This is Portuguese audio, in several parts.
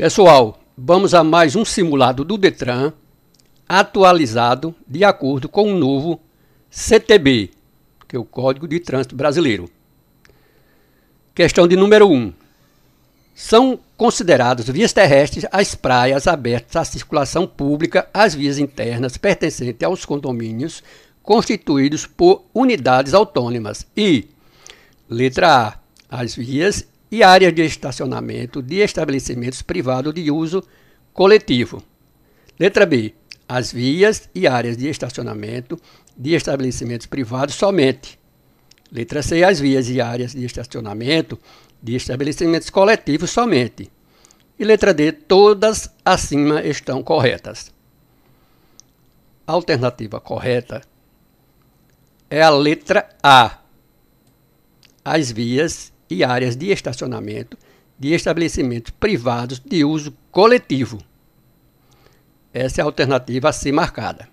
Pessoal, vamos a mais um simulado do Detran, atualizado de acordo com o novo CTB, que é o Código de Trânsito Brasileiro. Questão de número 1. Um. São consideradas vias terrestres as praias abertas à circulação pública, as vias internas pertencentes aos condomínios constituídos por unidades autônomas e letra A, as vias e áreas de estacionamento de estabelecimentos privados de uso coletivo. Letra B. As vias e áreas de estacionamento de estabelecimentos privados somente. Letra C. As vias e áreas de estacionamento de estabelecimentos coletivos somente. E letra D. Todas acima estão corretas. A alternativa correta é a letra A. As vias e áreas de estacionamento de estabelecimentos privados de uso coletivo. Essa é a alternativa assim marcada.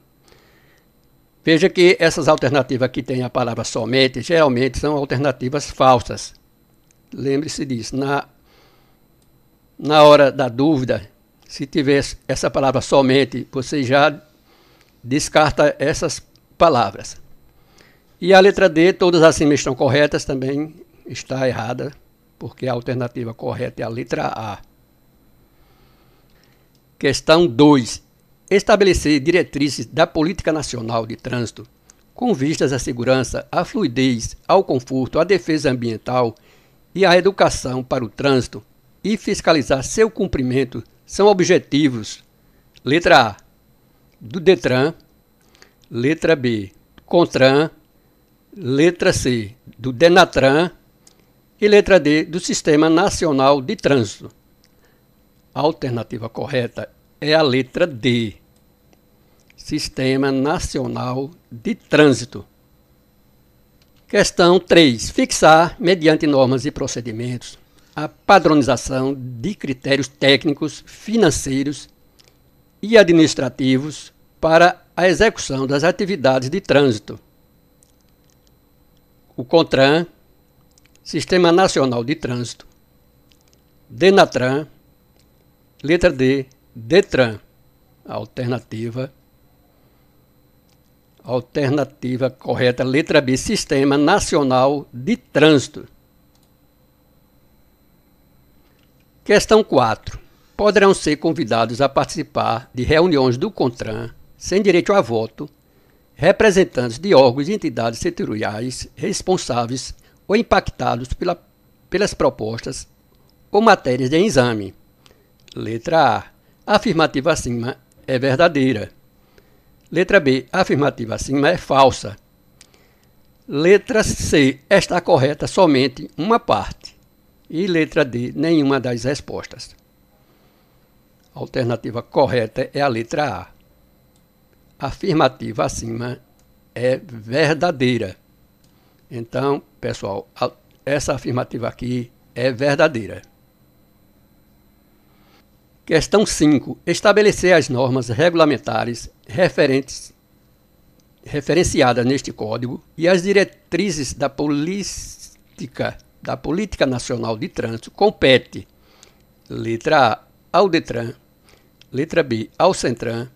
Veja que essas alternativas que têm a palavra somente geralmente são alternativas falsas. Lembre-se disso. Na, na hora da dúvida, se tiver essa palavra somente, você já descarta essas palavras. E a letra D, todas as cimas assim estão corretas também, está errada, porque a alternativa correta é a letra A. Questão 2. Estabelecer diretrizes da política nacional de trânsito com vistas à segurança, à fluidez, ao conforto, à defesa ambiental e à educação para o trânsito e fiscalizar seu cumprimento são objetivos. Letra A. Do Detran. Letra B. Contran. Letra C. Do Denatran. E letra D, do Sistema Nacional de Trânsito. A alternativa correta é a letra D, Sistema Nacional de Trânsito. Questão 3. Fixar, mediante normas e procedimentos, a padronização de critérios técnicos, financeiros e administrativos para a execução das atividades de trânsito. O CONTRAN Sistema Nacional de Trânsito, Denatran, letra D, Detran, alternativa, alternativa correta, letra B, Sistema Nacional de Trânsito. Questão 4. Poderão ser convidados a participar de reuniões do CONTRAN, sem direito a voto, representantes de órgãos e entidades setoriais responsáveis ou impactados pela, pelas propostas ou matérias de exame. Letra A. A afirmativa acima é verdadeira. Letra B. A afirmativa acima é falsa. Letra C. Está correta somente uma parte. E letra D. Nenhuma das respostas. A alternativa correta é a letra A. Afirmativa acima é verdadeira. Então, Pessoal, a, essa afirmativa aqui é verdadeira. Questão 5. Estabelecer as normas regulamentares referentes, referenciadas neste código e as diretrizes da política, da política Nacional de Trânsito compete, letra A, ao DETRAN, letra B, ao CENTRAN,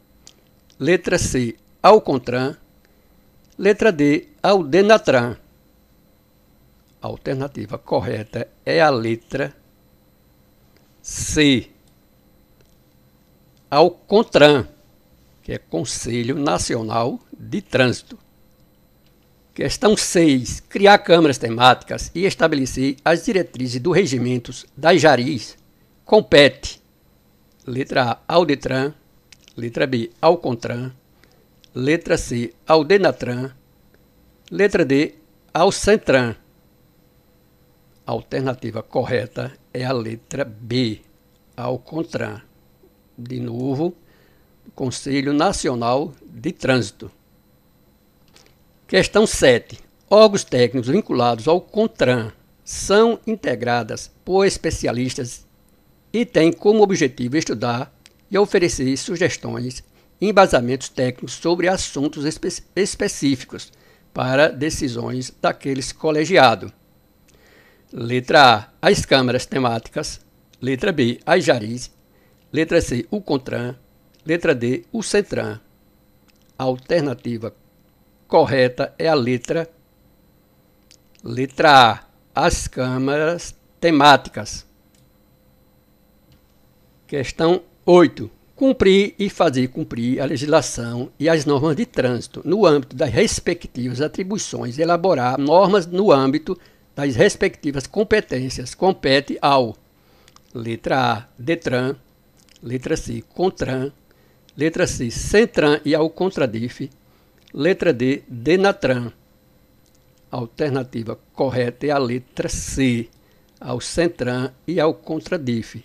letra C, ao CONTRAN, letra D, ao DENATRAN, a alternativa correta é a letra C. Ao CONTRAN, que é Conselho Nacional de Trânsito. Questão 6. Criar câmaras temáticas e estabelecer as diretrizes do regimentos das JARIs. Compete. Letra A ao DETRAN. Letra B ao CONTRAN. Letra C ao DENATRAN. Letra D ao CENTRAN. A alternativa correta é a letra B, ao contrário. De novo, Conselho Nacional de Trânsito. Questão 7. Órgãos técnicos vinculados ao CONTRAN são integradas por especialistas e têm como objetivo estudar e oferecer sugestões e embasamentos técnicos sobre assuntos espe específicos para decisões daqueles colegiados Letra A, as câmaras temáticas. Letra B, as Jaris. Letra C, o CONTRAN. Letra D, o CENTRAN. A alternativa correta é a letra Letra A, as câmaras temáticas. Questão 8. Cumprir e fazer cumprir a legislação e as normas de trânsito no âmbito das respectivas atribuições, elaborar normas no âmbito nas respectivas competências compete ao letra A, DETRAN, letra C, CONTRAN, letra C, CENTRAN e ao CONTRADIF, letra D, DENATRAN. A alternativa correta é a letra C, ao CENTRAN e ao CONTRADIF.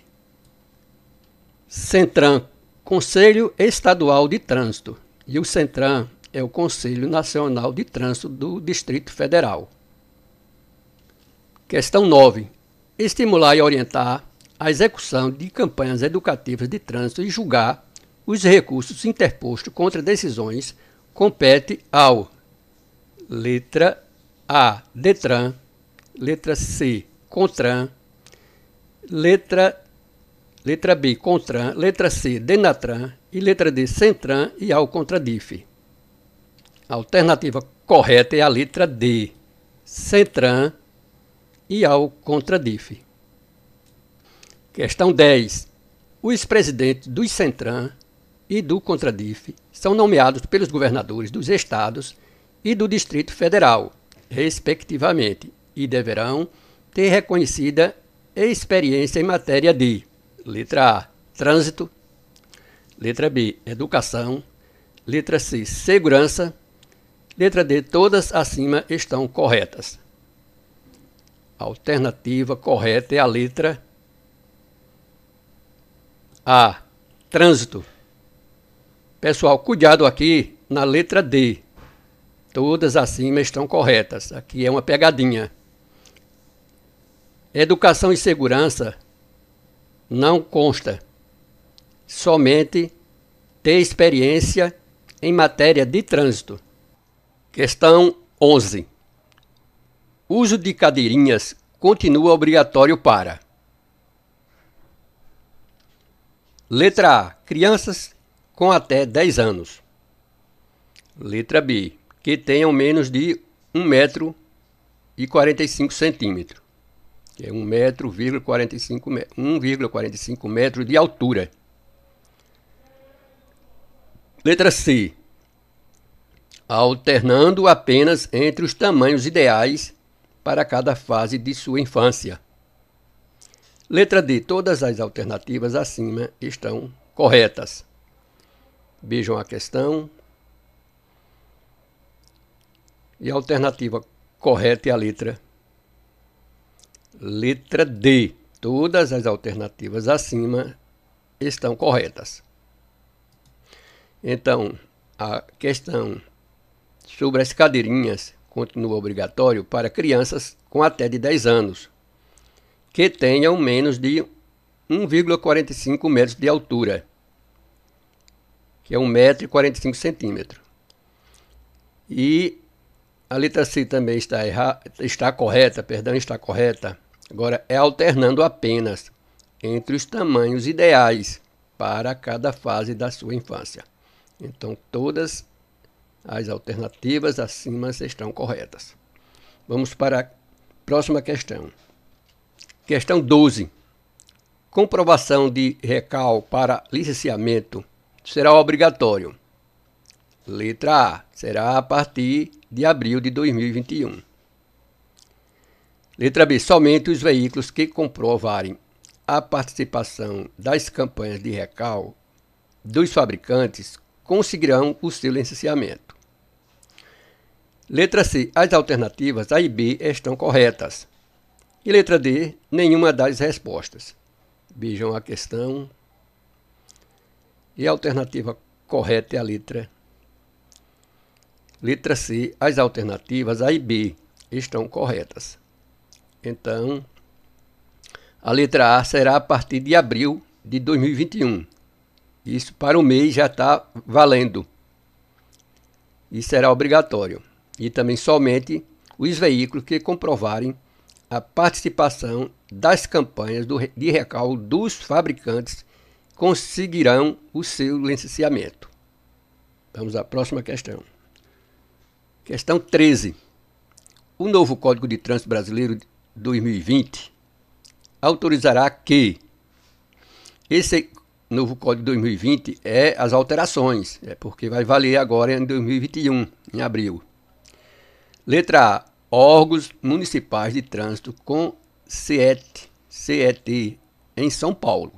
CENTRAN, Conselho Estadual de Trânsito, e o CENTRAN é o Conselho Nacional de Trânsito do Distrito Federal. Questão 9. Estimular e orientar a execução de campanhas educativas de trânsito e julgar os recursos interpostos contra decisões compete ao letra A, Detran, letra C, Contran, letra letra B, Contran, letra C, Denatran e letra D, Centran e ao Contradif. A alternativa correta é a letra D, Centran e ao CONTRADIF. Questão 10. Os presidentes do CENTRAN e do CONTRADIF são nomeados pelos governadores dos estados e do Distrito Federal, respectivamente, e deverão ter reconhecida experiência em matéria de: letra A, trânsito, letra B, educação, letra C, segurança, letra D, todas acima estão corretas alternativa correta é a letra A. Trânsito. Pessoal, cuidado aqui na letra D. Todas acima estão corretas. Aqui é uma pegadinha. Educação e segurança não consta. Somente ter experiência em matéria de trânsito. Questão 11. Uso de cadeirinhas continua obrigatório para. Letra A. Crianças com até 10 anos. Letra B. Que tenham menos de 1 metro e 45 centímetros. Que é 1 metro, 1,45 metro de altura. Letra C. Alternando apenas entre os tamanhos ideais para cada fase de sua infância. Letra D. Todas as alternativas acima estão corretas. Vejam a questão. E a alternativa correta é a letra letra D. Todas as alternativas acima estão corretas. Então, a questão sobre as cadeirinhas continua obrigatório para crianças com até de 10 anos, que tenham menos de 1,45 metros de altura, que é 1,45m. E a letra C também está, erra, está correta, perdão, está correta. Agora é alternando apenas entre os tamanhos ideais para cada fase da sua infância. Então todas as alternativas acima estão corretas. Vamos para a próxima questão. Questão 12. Comprovação de recal para licenciamento será obrigatório. Letra A. Será a partir de abril de 2021. Letra B. Somente os veículos que comprovarem a participação das campanhas de recal dos fabricantes conseguirão o seu licenciamento. Letra C. As alternativas A e B estão corretas. E letra D. Nenhuma das respostas. Vejam a questão. E a alternativa correta é a letra. Letra C. As alternativas A e B estão corretas. Então, a letra A será a partir de abril de 2021. Isso para o mês já está valendo. E será obrigatório e também somente os veículos que comprovarem a participação das campanhas do, de recalque dos fabricantes conseguirão o seu licenciamento. Vamos à próxima questão. Questão 13. O novo Código de Trânsito Brasileiro 2020 autorizará que esse novo Código 2020 é as alterações, é porque vai valer agora em 2021, em abril. Letra A. Órgãos municipais de trânsito com CET, CET em São Paulo.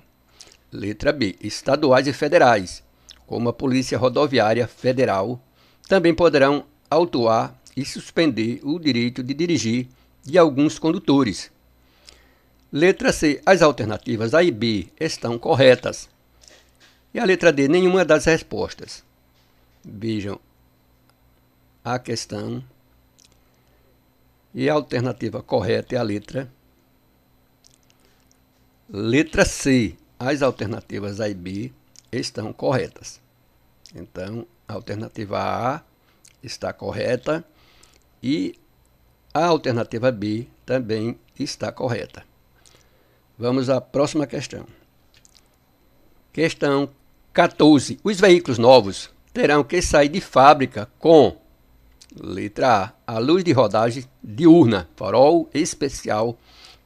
Letra B. Estaduais e federais, como a Polícia Rodoviária Federal, também poderão autuar e suspender o direito de dirigir de alguns condutores. Letra C. As alternativas A e B estão corretas. E a letra D, nenhuma das respostas. Vejam a questão e a alternativa correta é a letra. Letra C. As alternativas A e B estão corretas. Então, a alternativa A está correta e a alternativa B também está correta. Vamos à próxima questão. Questão 14. Os veículos novos terão que sair de fábrica com Letra A. A luz de rodagem diurna, farol especial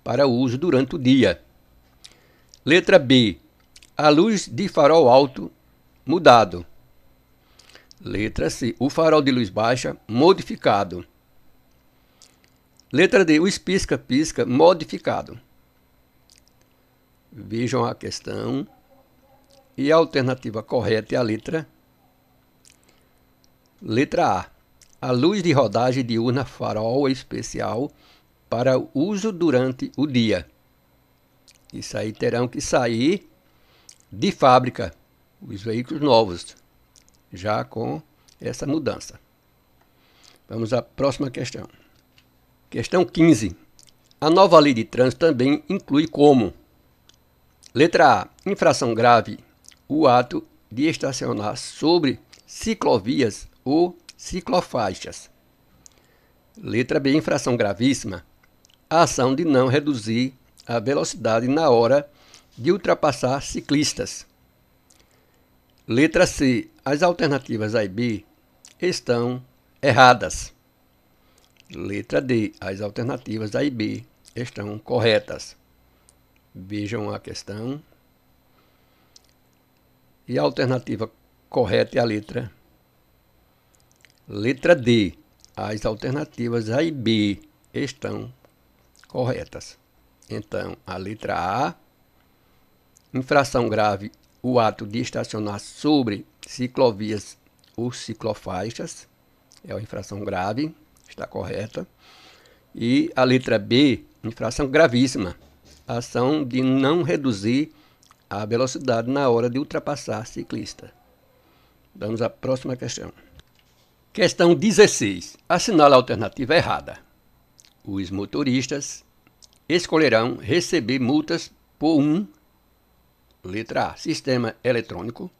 para uso durante o dia. Letra B. A luz de farol alto mudado. Letra C. O farol de luz baixa modificado. Letra D. O pisca-pisca modificado. Vejam a questão. E a alternativa correta é a letra Letra A a luz de rodagem diurna farol especial para uso durante o dia. Isso aí terão que sair de fábrica, os veículos novos, já com essa mudança. Vamos à próxima questão. Questão 15. A nova lei de trânsito também inclui como: letra A, infração grave, o ato de estacionar sobre ciclovias ou ciclofaixas. Letra B, infração gravíssima. A ação de não reduzir a velocidade na hora de ultrapassar ciclistas. Letra C, as alternativas A e B estão erradas. Letra D, as alternativas A e B estão corretas. Vejam a questão. E a alternativa correta é a letra Letra D. As alternativas A e B estão corretas. Então, a letra A. Infração grave: o ato de estacionar sobre ciclovias ou ciclofaixas. É uma infração grave, está correta. E a letra B, infração gravíssima: ação de não reduzir a velocidade na hora de ultrapassar ciclista. Vamos à próxima questão. Questão 16. Assinala a alternativa errada. Os motoristas escolherão receber multas por um letra A, sistema eletrônico,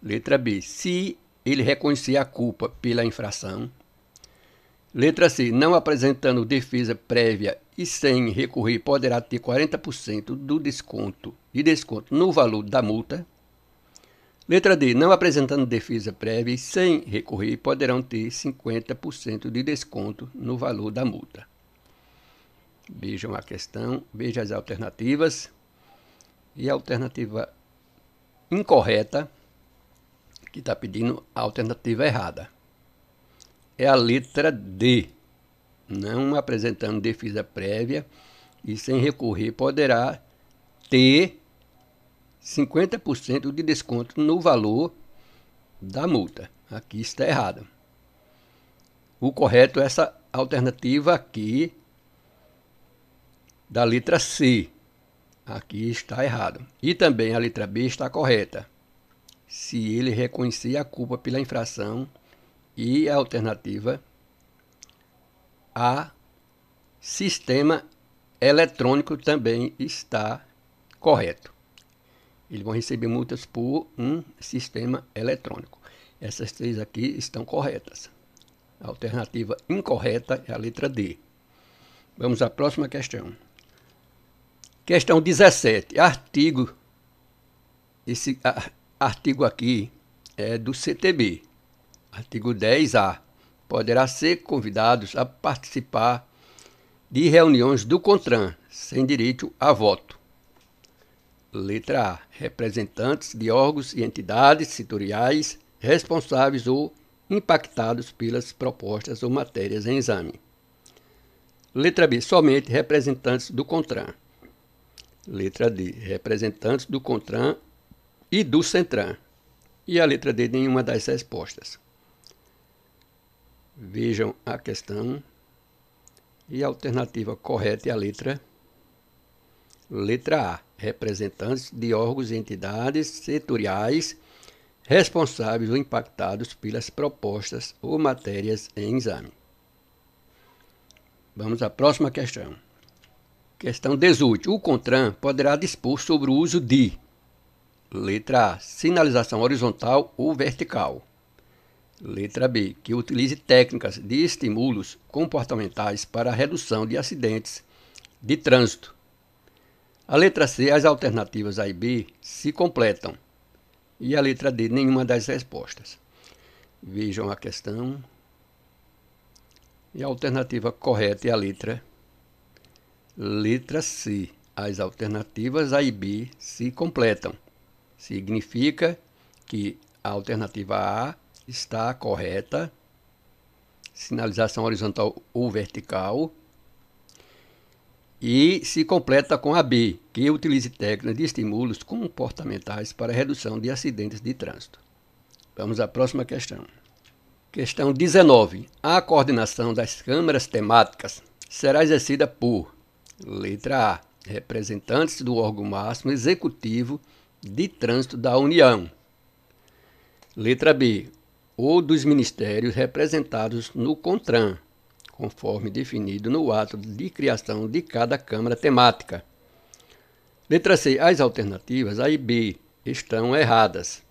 letra B, se ele reconhecer a culpa pela infração, letra C, não apresentando defesa prévia e sem recorrer, poderá ter 40% do desconto de desconto no valor da multa. Letra D. Não apresentando defesa prévia e sem recorrer, poderão ter 50% de desconto no valor da multa. Vejam a questão, vejam as alternativas. E a alternativa incorreta, que está pedindo a alternativa errada, é a letra D. Não apresentando defesa prévia e sem recorrer, poderá ter 50% de desconto no valor da multa. Aqui está errado. O correto é essa alternativa aqui da letra C. Aqui está errado. E também a letra B está correta. Se ele reconhecer a culpa pela infração e a alternativa A, sistema eletrônico também está correto. Eles vão receber multas por um sistema eletrônico. Essas três aqui estão corretas. A alternativa incorreta é a letra D. Vamos à próxima questão. Questão 17. Artigo. Esse artigo aqui é do CTB. Artigo 10A. Poderá ser convidados a participar de reuniões do CONTRAN, sem direito a voto. Letra A. Representantes de órgãos e entidades setoriais responsáveis ou impactados pelas propostas ou matérias em exame. Letra B. Somente representantes do CONTRAN. Letra D. Representantes do CONTRAN e do CENTRAN. E a letra D. Nenhuma das respostas. Vejam a questão. E a alternativa correta é a letra D. Letra A. Representantes de órgãos e entidades setoriais responsáveis ou impactados pelas propostas ou matérias em exame. Vamos à próxima questão. Questão 18. O CONTRAN poderá dispor sobre o uso de Letra A. Sinalização horizontal ou vertical. Letra B. Que utilize técnicas de estímulos comportamentais para a redução de acidentes de trânsito. A letra C, as alternativas A e B se completam. E a letra D, nenhuma das respostas. Vejam a questão. E a alternativa correta é a letra letra C. As alternativas A e B se completam. Significa que a alternativa A está correta. Sinalização horizontal ou vertical e se completa com a B, que utilize técnicas de estímulos comportamentais para redução de acidentes de trânsito. Vamos à próxima questão. Questão 19. A coordenação das câmaras temáticas será exercida por letra A, representantes do órgão máximo executivo de trânsito da União. Letra B, ou dos ministérios representados no CONTRAN conforme definido no ato de criação de cada Câmara temática. Letra C. As alternativas A e B estão erradas.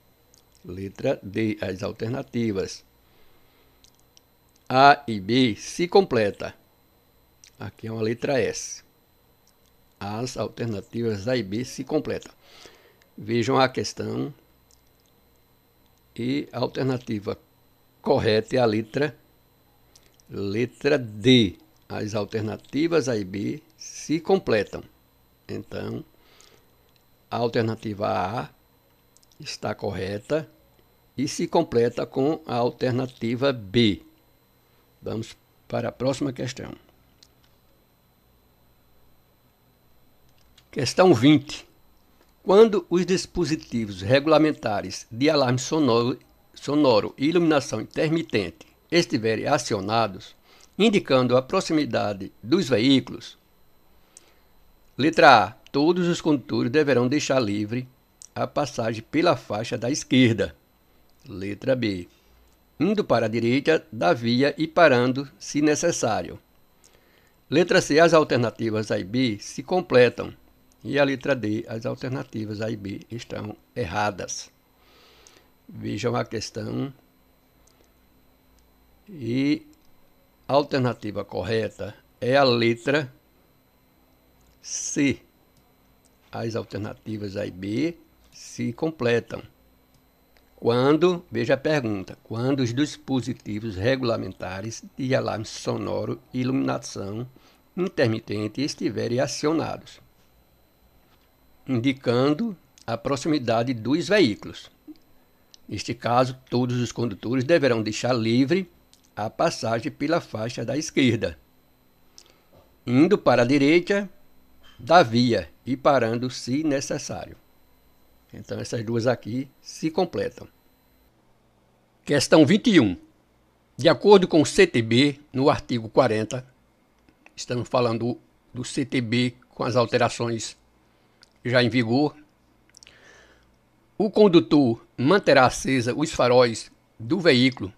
Letra D. As alternativas A e B se completa. Aqui é uma letra S. As alternativas A e B se completam. Vejam a questão e a alternativa correta é a letra Letra D. As alternativas A e B se completam. Então, a alternativa A está correta e se completa com a alternativa B. Vamos para a próxima questão. Questão 20. Quando os dispositivos regulamentares de alarme sonoro, sonoro e iluminação intermitente estiverem acionados, indicando a proximidade dos veículos. Letra A. Todos os condutores deverão deixar livre a passagem pela faixa da esquerda. Letra B. Indo para a direita da via e parando, se necessário. Letra C. As alternativas A e B se completam. E a letra D. As alternativas A e B estão erradas. Vejam a questão e a alternativa correta é a letra C. As alternativas A e B se completam. Quando, veja a pergunta, quando os dispositivos regulamentares de alarme sonoro e iluminação intermitente estiverem acionados, indicando a proximidade dos veículos. Neste caso, todos os condutores deverão deixar livre a passagem pela faixa da esquerda, indo para a direita da via e parando se necessário. Então essas duas aqui se completam. Questão 21. De acordo com o CTB, no artigo 40, estamos falando do CTB com as alterações já em vigor, o condutor manterá acesa os faróis do veículo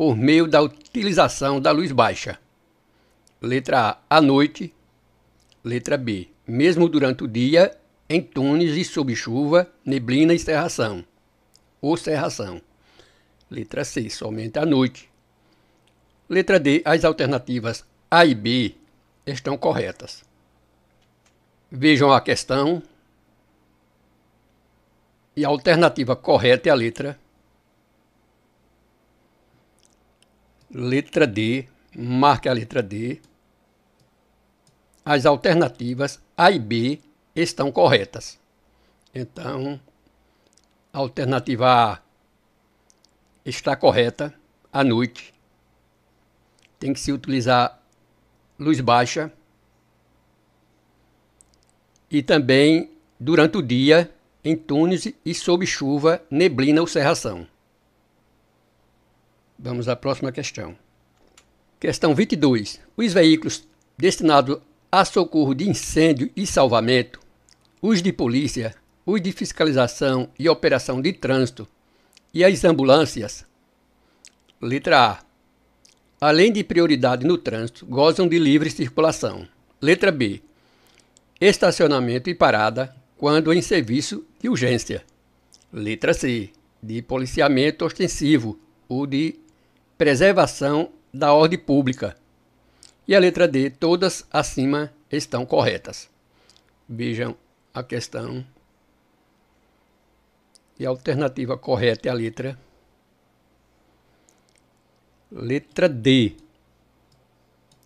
por meio da utilização da luz baixa. Letra A, à noite. Letra B, mesmo durante o dia, em túneis e sob chuva, neblina e cerração. Ou cerração. Letra C, somente à noite. Letra D, as alternativas A e B estão corretas. Vejam a questão. E a alternativa correta é a letra letra D, marque a letra D. As alternativas A e B estão corretas. Então, a alternativa A está correta à noite. Tem que se utilizar luz baixa. E também durante o dia, em túneis e sob chuva, neblina ou cerração. Vamos à próxima questão. Questão 22. Os veículos destinados a socorro de incêndio e salvamento, os de polícia, os de fiscalização e operação de trânsito e as ambulâncias. Letra A. Além de prioridade no trânsito, gozam de livre circulação. Letra B. Estacionamento e parada quando em serviço de urgência. Letra C. De policiamento ostensivo ou de preservação da ordem pública. E a letra D, todas acima estão corretas. Vejam a questão. E a alternativa correta é a letra Letra D.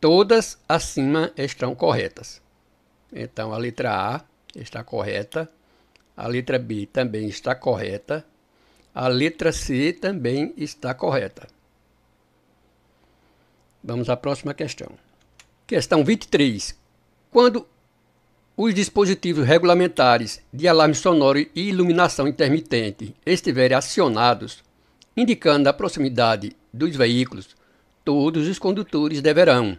Todas acima estão corretas. Então a letra A está correta, a letra B também está correta, a letra C também está correta. Vamos à próxima questão. Questão 23. Quando os dispositivos regulamentares de alarme sonoro e iluminação intermitente estiverem acionados, indicando a proximidade dos veículos, todos os condutores deverão: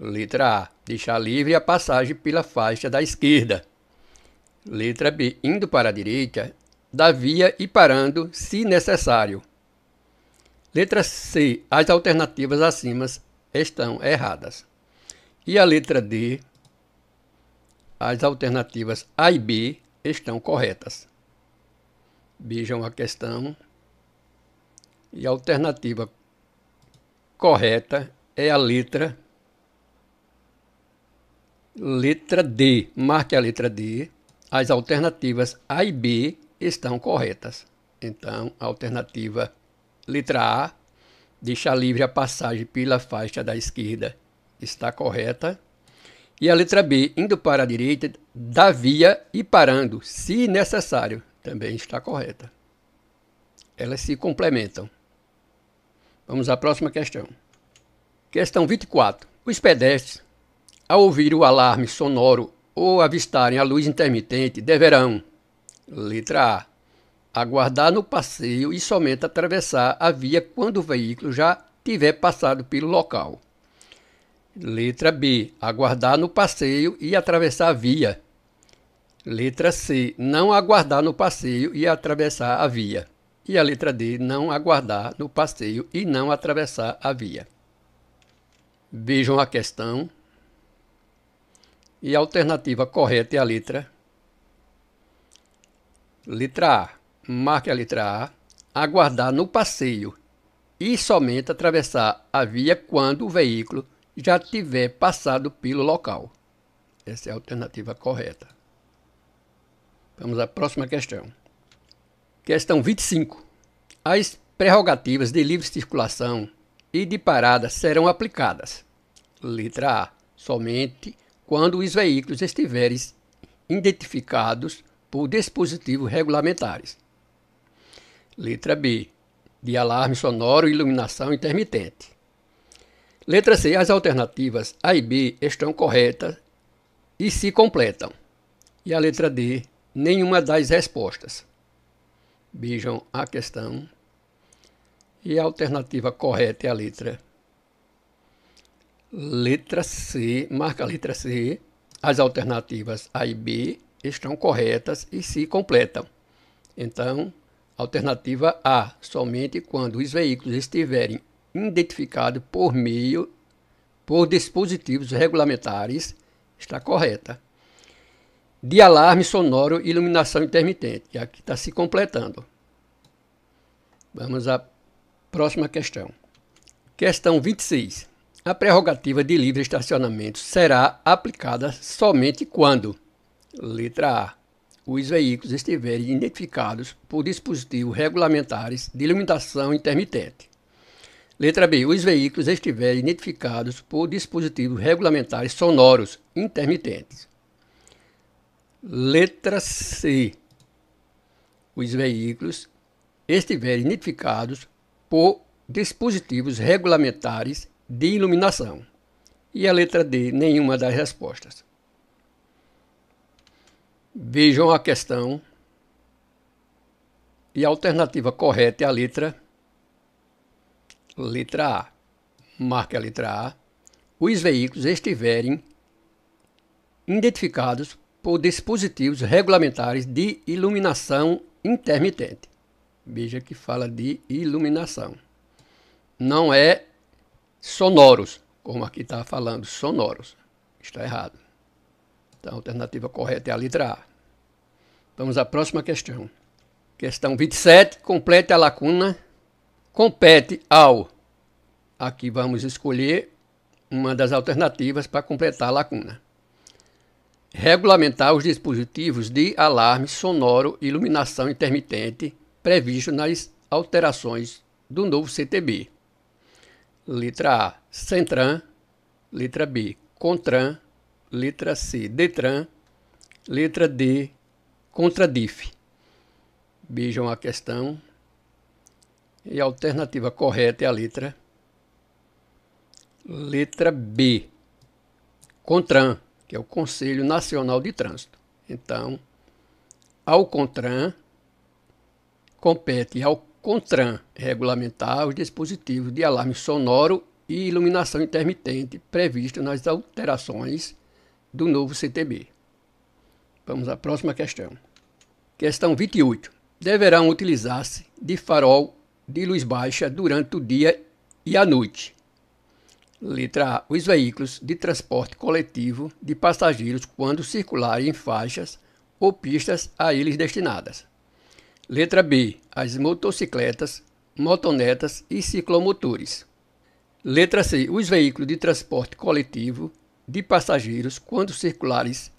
letra A, deixar livre a passagem pela faixa da esquerda. Letra B, indo para a direita da via e parando, se necessário. Letra C. As alternativas acima estão erradas. E a letra D. As alternativas A e B estão corretas. Vejam a questão. E a alternativa correta é a letra letra D. Marque a letra D. As alternativas A e B estão corretas. Então, a alternativa Letra A. Deixar livre a passagem pela faixa da esquerda está correta. E a letra B, indo para a direita da via e parando, se necessário, também está correta. Elas se complementam. Vamos à próxima questão. Questão 24. Os pedestres, ao ouvir o alarme sonoro ou avistarem a luz intermitente, deverão: letra A aguardar no passeio e somente atravessar a via quando o veículo já tiver passado pelo local. Letra B. Aguardar no passeio e atravessar a via. Letra C. Não aguardar no passeio e atravessar a via. E a letra D. Não aguardar no passeio e não atravessar a via. Vejam a questão. E a alternativa correta é a letra. Letra A marque a letra A, aguardar no passeio e somente atravessar a via quando o veículo já tiver passado pelo local. Essa é a alternativa correta. Vamos à próxima questão. Questão 25. As prerrogativas de livre circulação e de parada serão aplicadas. Letra A. Somente quando os veículos estiverem identificados por dispositivos regulamentares. Letra B. De alarme sonoro e iluminação intermitente. Letra C. As alternativas A e B estão corretas e se completam. E a letra D. Nenhuma das respostas. Vejam a questão. E a alternativa correta é a letra. Letra C. Marca a letra C. As alternativas A e B estão corretas e se completam. Então, Alternativa A, somente quando os veículos estiverem identificados por meio por dispositivos regulamentares, está correta. De alarme sonoro e iluminação intermitente. E aqui está se completando. Vamos à próxima questão. Questão 26. A prerrogativa de livre estacionamento será aplicada somente quando? Letra A os veículos estiverem identificados por dispositivos regulamentares de iluminação intermitente. Letra B. Os veículos estiverem identificados por dispositivos regulamentares sonoros intermitentes. Letra C. Os veículos estiverem identificados por dispositivos regulamentares de iluminação. E a letra D, nenhuma das respostas. Vejam a questão e a alternativa correta é a letra letra A. Marque a letra A. Os veículos estiverem identificados por dispositivos regulamentares de iluminação intermitente. Veja que fala de iluminação. Não é sonoros, como aqui está falando, sonoros. Está errado. Então, a alternativa correta é a letra A. Vamos à próxima questão. Questão 27. Complete a lacuna. Compete ao. Aqui vamos escolher uma das alternativas para completar a lacuna. Regulamentar os dispositivos de alarme sonoro e iluminação intermitente previsto nas alterações do novo CTB. Letra A, Centran. Letra B, Contran. Letra C, Detran. Letra D, Contradif. Vejam a questão. E a alternativa correta é a letra letra B. Contran, que é o Conselho Nacional de Trânsito. Então, ao CONTRAN compete ao CONTRAN regulamentar os dispositivos de alarme sonoro e iluminação intermitente previstos nas alterações do novo CTB. Vamos à próxima questão. Questão 28. Deverão utilizar-se de farol de luz baixa durante o dia e a noite. Letra A. Os veículos de transporte coletivo de passageiros quando circularem em faixas ou pistas a eles destinadas. Letra B. As motocicletas, motonetas e ciclomotores. Letra C. Os veículos de transporte coletivo de passageiros quando circulares,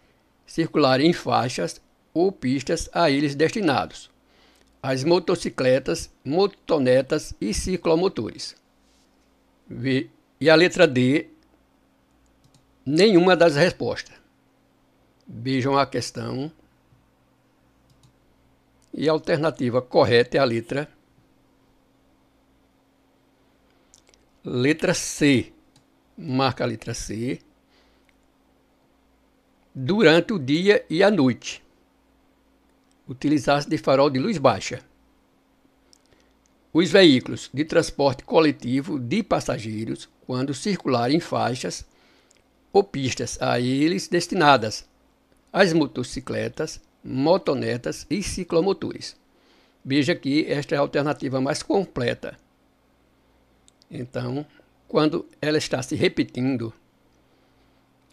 circularem em faixas ou pistas a eles destinados, as motocicletas, motonetas e ciclomotores. E a letra D, nenhuma das respostas. Vejam a questão. E a alternativa correta é a letra Letra C. Marca a letra C durante o dia e a noite. Utilizasse de farol de luz baixa. Os veículos de transporte coletivo de passageiros, quando circularem em faixas ou pistas a eles destinadas, as motocicletas, motonetas e ciclomotores. Veja que esta é a alternativa mais completa. Então, quando ela está se repetindo,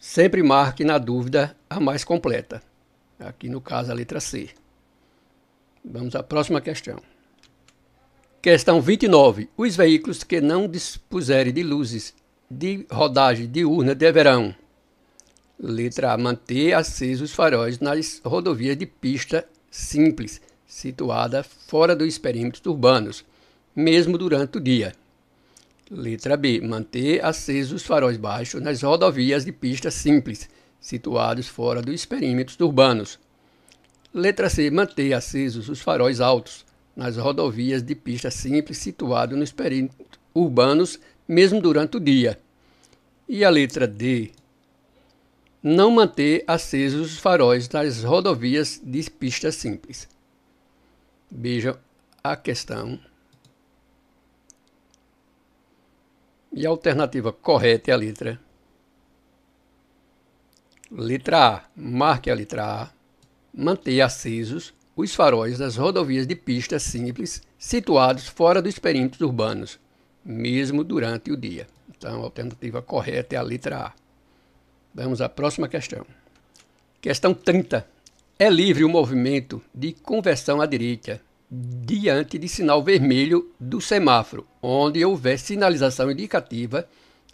sempre marque na dúvida a mais completa. Aqui no caso a letra C. Vamos à próxima questão. Questão 29. Os veículos que não dispuserem de luzes de rodagem diurna deverão. Letra A. Manter acesos os faróis nas rodovias de pista simples, situada fora dos perímetros urbanos, mesmo durante o dia. Letra B. Manter acesos os faróis baixos nas rodovias de pista simples, situados fora dos perímetros urbanos. Letra C. Manter acesos os faróis altos nas rodovias de pista simples, situados nos perímetros urbanos, mesmo durante o dia. E a letra D. Não manter acesos os faróis nas rodovias de pista simples. Vejam a questão E a alternativa correta é a letra. Letra A. Marque a letra A. Manter acesos os faróis das rodovias de pista simples situados fora dos perímetros urbanos, mesmo durante o dia. Então, a alternativa correta é a letra A. Vamos à próxima questão. Questão 30. É livre o movimento de conversão à direita diante de sinal vermelho do semáforo, onde houver sinalização indicativa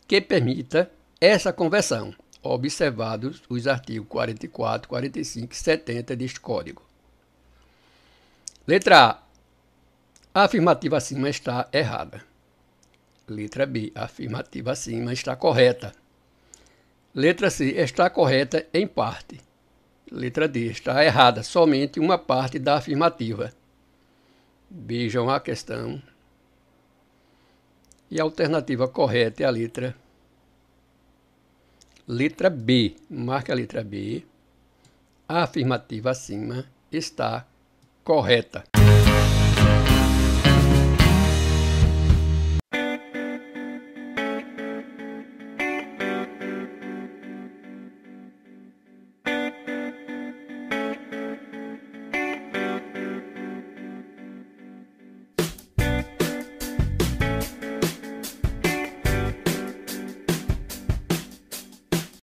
que permita essa conversão, observados os artigos 44, 45 e 70 deste Código. Letra A. A afirmativa acima está errada. Letra B. A afirmativa acima está correta. Letra C. Está correta em parte. Letra D. Está errada somente uma parte da afirmativa bijam a questão. E a alternativa correta é a letra letra B. Marca a letra B. A afirmativa acima está correta.